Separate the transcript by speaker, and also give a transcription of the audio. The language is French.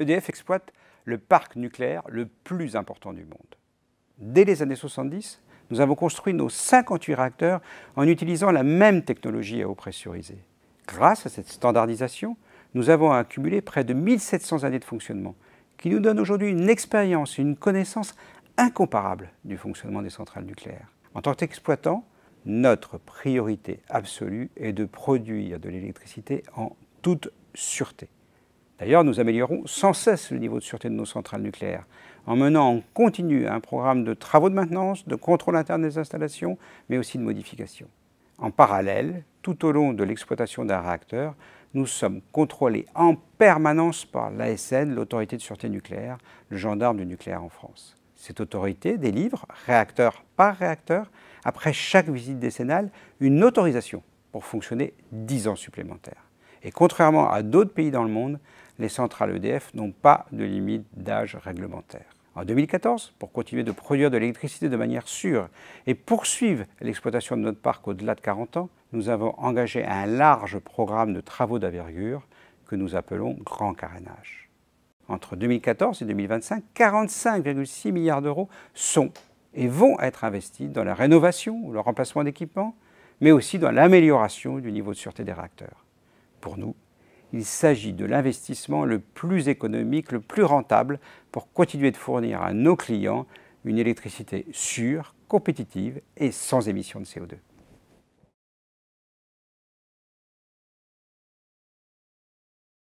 Speaker 1: EDF exploite le parc nucléaire le plus important du monde. Dès les années 70, nous avons construit nos 58 réacteurs en utilisant la même technologie à eau pressurisée. Grâce à cette standardisation, nous avons accumulé près de 1700 années de fonctionnement, qui nous donne aujourd'hui une expérience, et une connaissance incomparable du fonctionnement des centrales nucléaires. En tant qu'exploitant, notre priorité absolue est de produire de l'électricité en toute sûreté. D'ailleurs, nous améliorons sans cesse le niveau de sûreté de nos centrales nucléaires en menant en continu un programme de travaux de maintenance, de contrôle interne des installations, mais aussi de modifications. En parallèle, tout au long de l'exploitation d'un réacteur, nous sommes contrôlés en permanence par l'ASN, l'autorité de sûreté nucléaire, le gendarme du nucléaire en France. Cette autorité délivre, réacteur par réacteur, après chaque visite décennale, une autorisation pour fonctionner dix ans supplémentaires. Et contrairement à d'autres pays dans le monde, les centrales EDF n'ont pas de limite d'âge réglementaire. En 2014, pour continuer de produire de l'électricité de manière sûre et poursuivre l'exploitation de notre parc au-delà de 40 ans, nous avons engagé un large programme de travaux d'avergure que nous appelons Grand Carénage. Entre 2014 et 2025, 45,6 milliards d'euros sont et vont être investis dans la rénovation ou le remplacement d'équipements, mais aussi dans l'amélioration du niveau de sûreté des réacteurs. Pour nous, il s'agit de l'investissement le plus économique, le plus rentable pour continuer de fournir à nos clients une électricité sûre, compétitive et sans émission de CO2.